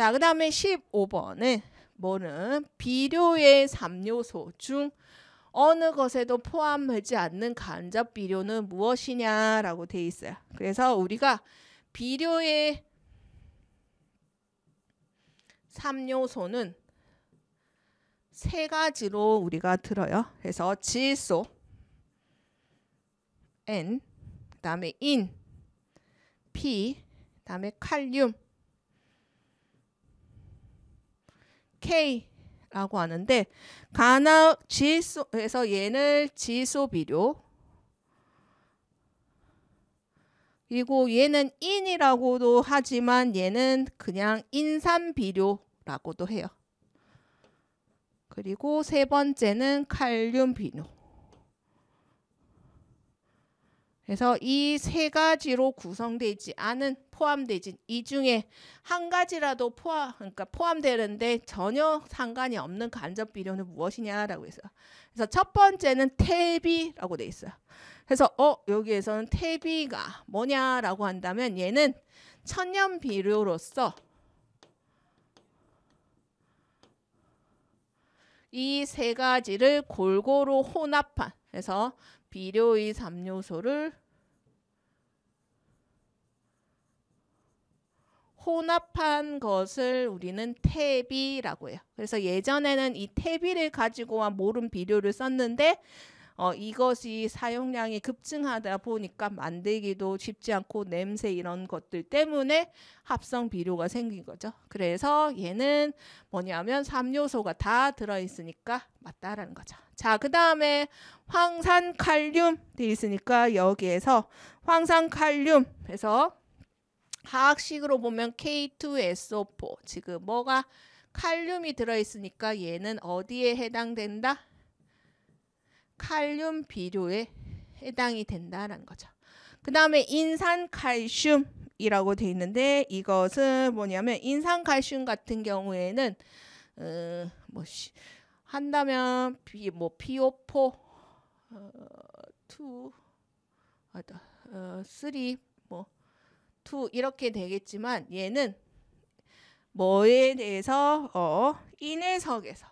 자, 그 다음에 15번은 뭐는 비료의 3요소 중 어느 것에도 포함하지 않는 간접 비료는 무엇이냐라고 돼 있어요. 그래서 우리가 비료의 3요소는 세 가지로 우리가 들어요. 그래서 질소 N 그다음에 인 P 그다음에 칼륨 K라고 하는데 가나 지소에서 얘는 지소 비료 그리고 얘는 인이라고도 하지만 얘는 그냥 인산 비료라고도 해요. 그리고 세 번째는 칼륨 비료. 그래서 이 세 가지로 구성되지 않은 포함되진이 중에 한 가지라도 포함 그러니까 포함되는데 전혀 상관이 없는 간접 비료는 무엇이냐라고 해서 그래서 첫 번째는 퇴비라고 돼 있어요. 그래서 어 여기에서는 퇴비가 뭐냐라고 한다면 얘는 천연 비료로서 이 세 가지를 골고루 혼합한 그래서 비료의 3요소를 혼합한 것을 우리는 퇴비라고 해요. 그래서 예전에는 이 퇴비를 가지고와 모름 비료를 썼는데 어, 이것이 사용량이 급증하다 보니까 만들기도 쉽지 않고 냄새 이런 것들 때문에 합성 비료가 생긴 거죠. 그래서 얘는 뭐냐면 3요소가 다 들어있으니까 맞다라는 거죠. 자, 그 다음에 황산 칼륨 돼 있으니까 여기에서 황산 칼륨 해서 화학식으로 보면 K2SO4 지금 뭐가 칼륨이 들어있으니까 얘는 어디에 해당된다? 칼륨 비료에 해당이 된다는 라 거죠. 그 다음에 인산칼슘이라고 되 있는데 이것은 뭐냐면 인산칼슘 같은 경우에는 어, 뭐 한다면 뭐 PO4 어, 2 어, 3뭐2 어, 이렇게 되겠지만 얘는 뭐에 대해서 어, 인해석에서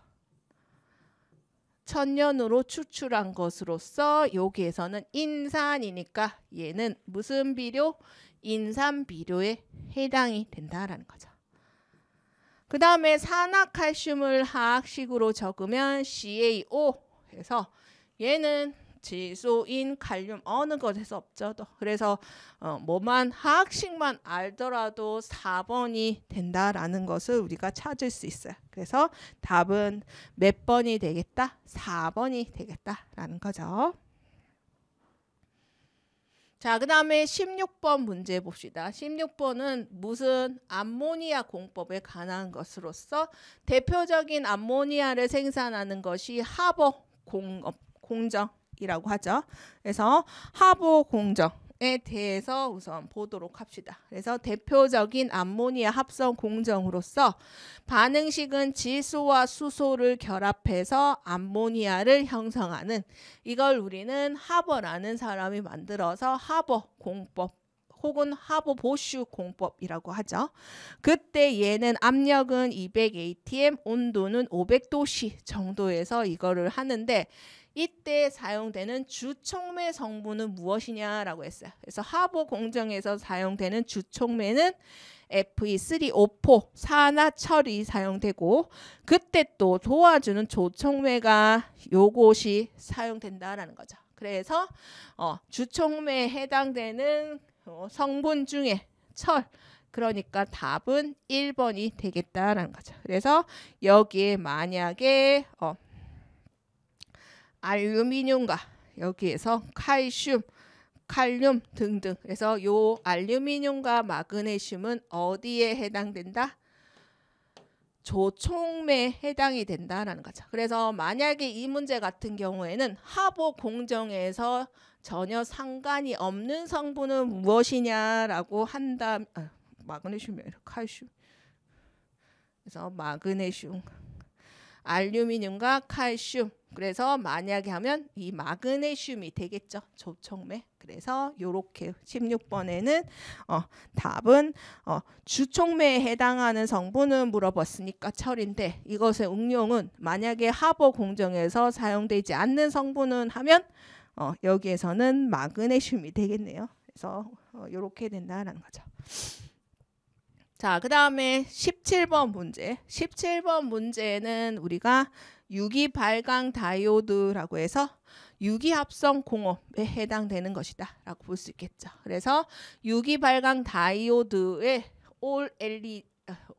천년으로 추출한 것으로서 여기에서는 인산이니까 얘는 무슨 비료? 인산 비료에 해당이 된다라는 거죠. 그 다음에 산화칼슘을 화학식으로 적으면 CaO 해서 얘는 지소인 칼륨 어느 것에서 없죠. 또 그래서 어, 뭐만 하학식만 알더라도 4번이 된다라는 것을 우리가 찾을 수 있어요. 그래서 답은 몇 번이 되겠다? 4번이 되겠다라는 거죠. 자, 그 다음에 16번 문제 봅시다. 16번은 무슨 암모니아 공법에 관한 것으로서 대표적인 암모니아를 생산하는 것이 하버 공업, 어, 공정. 이라고 하죠. 그래서 하보 공정 에 대해서 우선 보도록 합시다. 그래서 대표적인 암모니아 합성 공정으로서 반응식은 지수와 수소를 결합해서 암모니아를 형성하는 이걸 우리는 하버라는 사람이 만들어서 하버 공법 혹은 하버 보슈 공법이라고 하죠. 그때 얘는 압력은 200 atm, 온도는 500도씨 정도에서 이거를 하는데 이때 사용되는 주촉매 성분은 무엇이냐라고 했어요. 그래서 하보 공정에서 사용되는 주촉매는 Fe3O4 산화철이 사용되고 그때 또 도와주는 조촉매가 요것이 사용된다라는 거죠. 그래서 어, 주촉매에 해당되는 어, 성분 중에 철 그러니까 답은 1번이 되겠다라는 거죠. 그래서 여기에 만약에 어, 알루미늄과 여기에서 칼슘, 칼륨 등등. 그래서 요 알루미늄과 마그네슘은 어디에 해당된다? 조총매 해당이 된다라는 거죠. 그래서 만약에 이 문제 같은 경우에는 하보 공정에서 전혀 상관이 없는 성분은 무엇이냐라고 한다. 아, 마그네슘이 아니라 칼슘. 그래서 마그네슘, 알루미늄과 칼슘 그래서 만약에 하면 이 마그네슘이 되겠죠. 조총매 그래서 요렇게 16번에는 어, 답은 어, 주총매에 해당하는 성분은 물어봤으니까 철인데 이것의 응용은 만약에 하버 공정에서 사용되지 않는 성분은 하면 어, 여기에서는 마그네슘이 되겠네요. 그래서 어, 요렇게 된다라는 거죠. 자, 그 다음에 17번 문제. 17번 문제는 우리가 유기 발광 다이오드라고 해서 유기합성 공업에 해당되는 것이다라고 볼 수 있겠죠. 그래서 유기 발광 다이오드의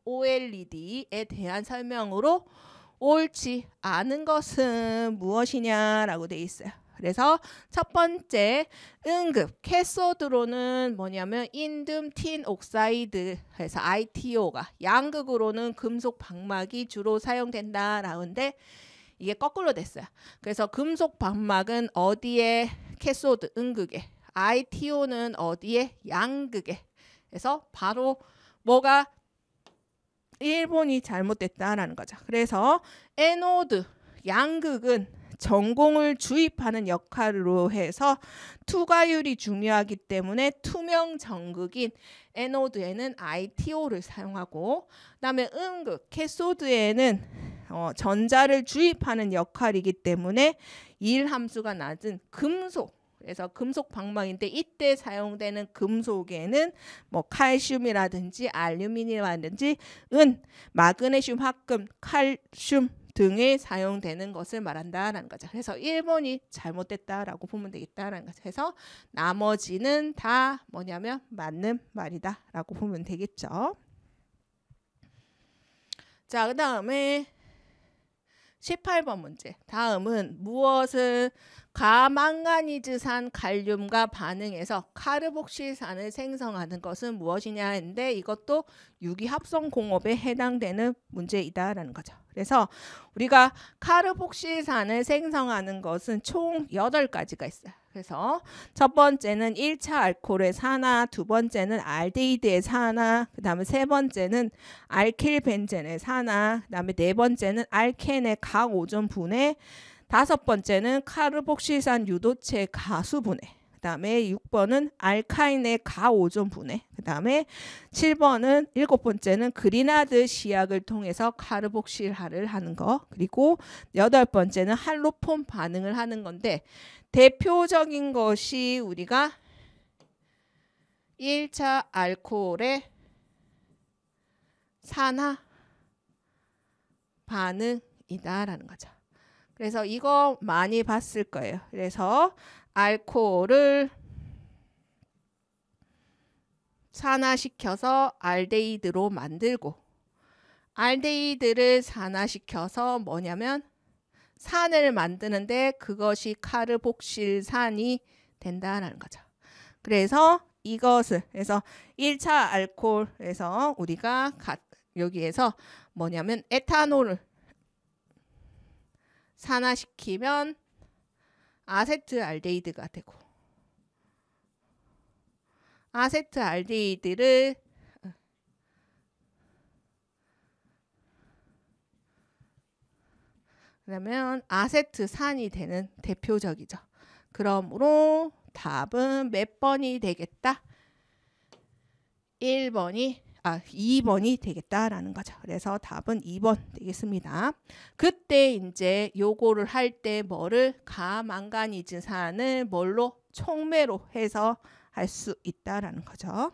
OLED에 어, 대한 설명으로 옳지 않은 것은 무엇이냐라고 돼 있어요. 그래서 첫 번째 응급 캐소드로는 뭐냐면 인듐 틴 옥사이드 그래서 ITO가 양극으로는 금속 방막이 주로 사용된다라는데 이게 거꾸로 됐어요. 그래서 금속 방막은 어디에 캐소드 응극에 ITO는 어디에 양극에 그래서 바로 뭐가 일본이 잘못됐다라는 거죠. 그래서 에노드 양극은 전공을 주입하는 역할로 해서 투과율이 중요하기 때문에 투명 전극인 에노드에는 ITO를 사용하고 그다음에 음극 캐소드에는 어, 전자를 주입하는 역할이기 때문에 일 함수가 낮은 금속 그래서 금속 방망인데 이때 사용되는 금속에는 뭐 칼슘이라든지 알루미늄이라든지 은, 마그네슘 합금, 칼슘, 등에 사용되는 것을 말한다라는 거죠. 그래서 1번이 잘못됐다라고 보면 되겠다라는 거죠. 그래서 나머지는 다 뭐냐면 맞는 말이다라고 보면 되겠죠. 자, 그 다음에 1 8번 문제. 다음은 무엇을 가망가니즈산 갈륨과 반응해서 카르복실산을 생성하는 것은 무엇이냐 했는데 이것도 유기합성 공업에 해당되는 문제이다라는 거죠. 그래서 우리가 카르복실산을 생성하는 것은 총여 가지가 있어요. 그래서 첫 번째는 1차 알코올의 산화, 두 번째는 알데이드의 산화, 그 다음에 세 번째는 알킬벤젠의 산화, 그 다음에 네 번째는 알켄의 각 오존 분해, 다섯 번째는 카르복실산 유도체 가수 분해, 그 다음에 6번은 알카인의 각오존 분해, 그 다음에 7번은 일곱 번째는 그리나드 시약을 통해서 카르복실화를 하는 거, 그리고 여덟 번째는 할로폼 반응을 하는 건데 대표적인 것이 우리가 1차 알코올의 산화 반응이다라는 거죠. 그래서 이거 많이 봤을 거예요. 그래서 알코올을 산화시켜서 알데히드로 만들고 알데히드를 산화시켜서 뭐냐면 산을 만드는데 그것이 카르복실산이 된다라는 거죠. 그래서 이것을 그래서 1차 알코올에서 우리가 가, 여기에서 뭐냐면 에탄올을 산화시키면 아세트알데히드가 되고 아세트알데히드를 그러면 아세트산이 되는 대표적이죠. 그러므로 답은 몇 번이 되겠다? 1번이 아 2번이 되겠다라는 거죠. 그래서 답은 2번 되겠습니다. 그때 이제 요거를 할 때 뭐를 가망간이진산을 뭘로 총매로 해서 할 수 있다라는 거죠.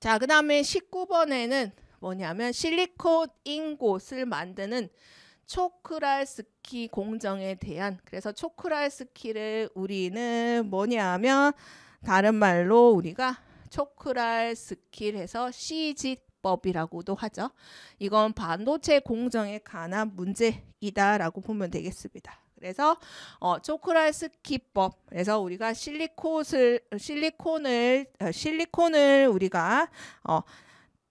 자, 그 다음에 19번에는 뭐냐면 실리콘인 곳을 만드는 초크랄스키 공정에 대한 그래서 초크랄스키를 우리는 뭐냐면 다른 말로 우리가 초크랄스키해서 CG법이라고도 하죠. 이건 반도체 공정에 관한 문제이다라고 보면 되겠습니다. 그래서 어, 초크랄스키법 그래서 우리가 실리콘을 실리콘을 어, 실리콘을 우리가 어,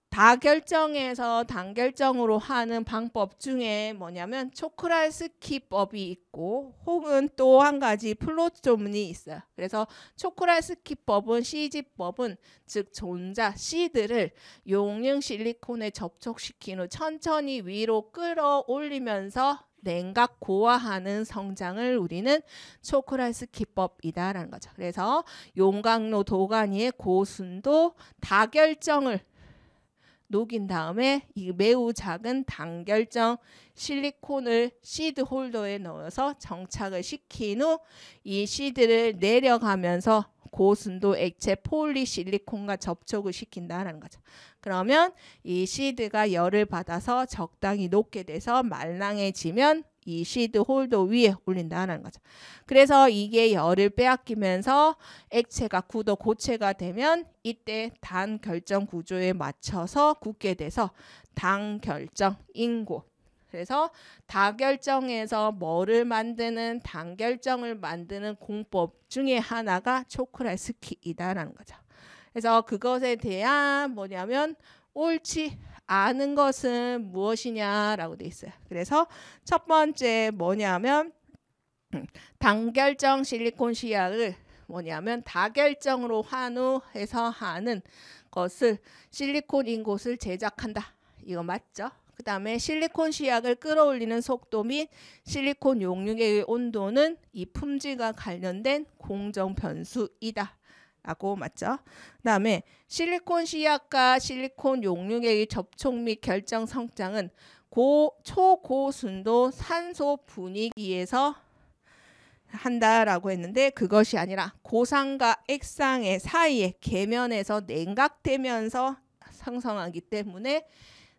다결정에서 단결정으로 하는 방법 중에 뭐냐면 초크랄스키법이 있고 혹은 또 한 가지 플로조문이 있어요. 그래서 초크랄스키법은 씨지법은 즉 존자 씨들을 용융 실리콘에 접촉시킨 후 천천히 위로 끌어올리면서 냉각 고화하는 성장을 우리는 초크라스 이 기법이다라는 거죠. 그래서 용광로 도가니의 고순도 다결정을 녹인 다음에 이 매우 작은 단결정 실리콘을 시드 홀더에 넣어서 정착을 시킨 후 이 시드를 내려가면서 고순도 액체 폴리실리콘과 접촉을 시킨다라는 거죠. 그러면 이 시드가 열을 받아서 적당히 녹게 돼서 말랑해지면 이 시드 홀더 위에 올린다는 거죠. 그래서 이게 열을 빼앗기면서 액체가 굳어 고체가 되면 이때 단 결정 구조에 맞춰서 굳게 돼서 당 결정 인고 그래서 다결정에서 뭐를 만드는 단결정을 만드는 공법 중에 하나가 초크라스키이다라는 거죠. 그래서 그것에 대한 뭐냐면 옳지 아는 것은 무엇이냐라고 돼 있어요. 그래서 첫 번째 뭐냐면 단결정 실리콘 시약을 뭐냐면 다결정으로 환우해서 하는 것을 실리콘 인곳을 제작한다. 이거 맞죠? 그 다음에 실리콘 시약을 끌어올리는 속도 및 실리콘 용융의 온도는 이 품질과 관련된 공정 변수이다. 아고 맞죠? 그다음에 실리콘 시약과 실리콘 용융액의 접촉 및 결정 성장은 고 초고순도 산소 분위기에서 한다라고 했는데 그것이 아니라 고상과 액상의 사이에 계면에서 냉각되면서 상성하기 때문에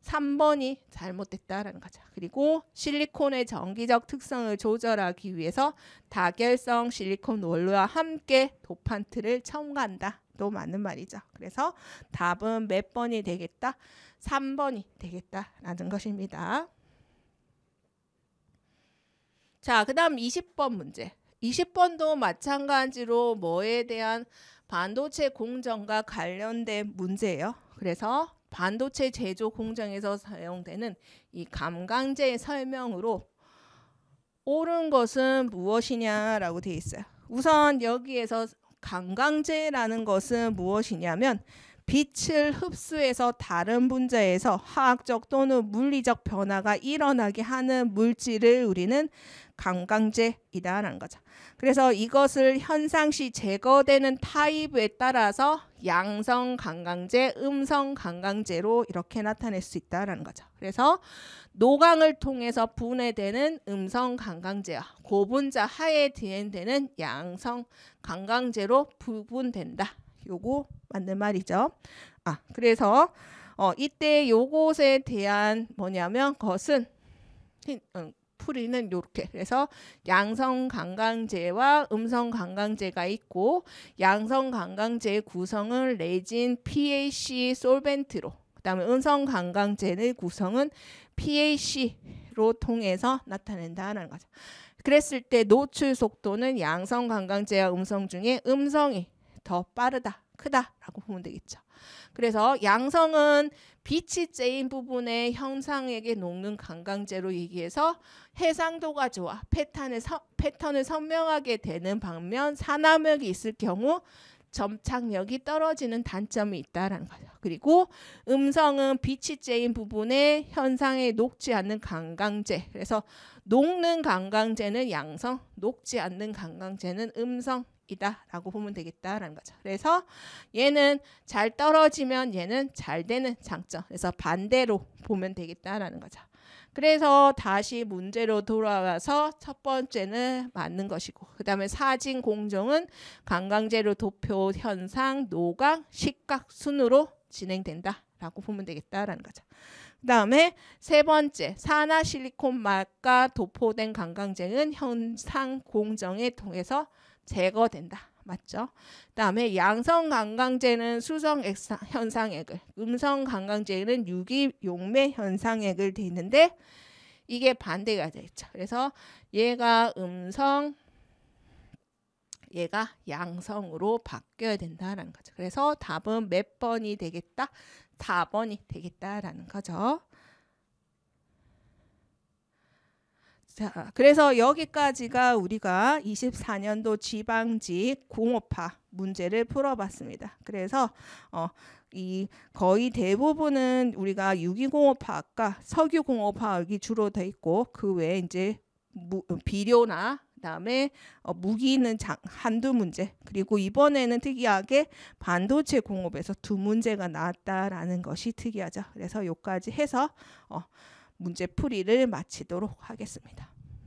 3번이 잘못됐다라는 거죠. 그리고 실리콘의 정기적 특성을 조절하기 위해서 다결성 실리콘 원료와 함께 도판트를 첨가한다. 또 맞는 말이죠. 그래서 답은 몇 번이 되겠다? 3번이 되겠다라는 것입니다. 자, 그다음 20번 문제. 20번도 마찬가지로 뭐에 대한 반도체 공정과 관련된 문제예요. 그래서 반도체 제조 공장에서 사용되는 이 감강제 설명으로 옳은 것은 무엇이냐라고 되어 있어요. 우선 여기에서 감강제라는 것은 무엇이냐면 빛을 흡수해서 다른 분자에서 화학적 또는 물리적 변화가 일어나게 하는 물질을 우리는 강강제이다라는 거죠. 그래서 이것을 현상시 제거되는 타입에 따라서 양성 강강제, 음성 강강제로 이렇게 나타낼 수 있다라는 거죠. 그래서 노강을 통해서 분해되는 음성 강강제와 고분자 하에 진행되는 양성 강강제로 구분된다. 요거 맞는 말이죠. 아, 그래서 어, 이때 요것에 대한 뭐냐면 것은 음, 풀이는 요렇게 그래서 양성 강강제와 음성 강강제가 있고 양성 강강제의 구성은 레진, PAC 솔벤트로 그다음에 음성 강강제의 구성은 PAC로 통해서 나타낸다는 거죠. 그랬을 때 노출 속도는 양성 강강제와 음성 중에 음성이 더 빠르다, 크다라고 보면 되겠죠. 그래서 양성은 빛이 쬐인 부분의 형상에게 녹는 강강제로 얘기해서 해상도가 좋아 패턴을, 서, 패턴을 선명하게 되는 반면 산화력이 있을 경우 점착력이 떨어지는 단점이 있다라는 거죠. 그리고 음성은 빛이 쬐인 부분의 현상에 녹지 않는 강강제. 그래서 녹는 강강제는 양성, 녹지 않는 강강제는 음성 이다라고 보면 되겠다라는 거죠. 그래서 얘는 잘 떨어지면 얘는 잘 되는 장점. 그래서 반대로 보면 되겠다라는 거죠. 그래서 다시 문제로 돌아와서 첫 번째는 맞는 것이고 그다음에 사진 공정은 강강제로 도표 현상 노각 식각 순으로 진행된다라고 보면 되겠다라는 거죠. 그다음에 세 번째 산화 실리콘 말과 도포된 강강제는 현상 공정에 통해서 제거된다. 맞죠? 다음에 양성 강강제는 수성 현상액을, 음성 강강제는 유기 용매 현상액을 돼 있는데 이게 반대가 돼 있죠. 그래서 얘가 음성 얘가 양성으로 바뀌어야 된다라는 거죠. 그래서 답은 몇 번이 되겠다? 4번이 되겠다라는 거죠. 자, 그래서 여기까지가 우리가 24년도 지방직 공업화 문제를 풀어봤습니다. 그래서 어, 이 거의 대부분은 우리가 유기공업화학과 석유공업화학이 주로 돼 있고 그 외에 이제 무, 비료나 그다음에 어, 무기 있는 장, 한두 문제 그리고 이번에는 특이하게 반도체 공업에서 두 문제가 나왔다라는 것이 특이하죠. 그래서 여기까지 해서 어, 문제 풀이를 마치도록 하겠습니다.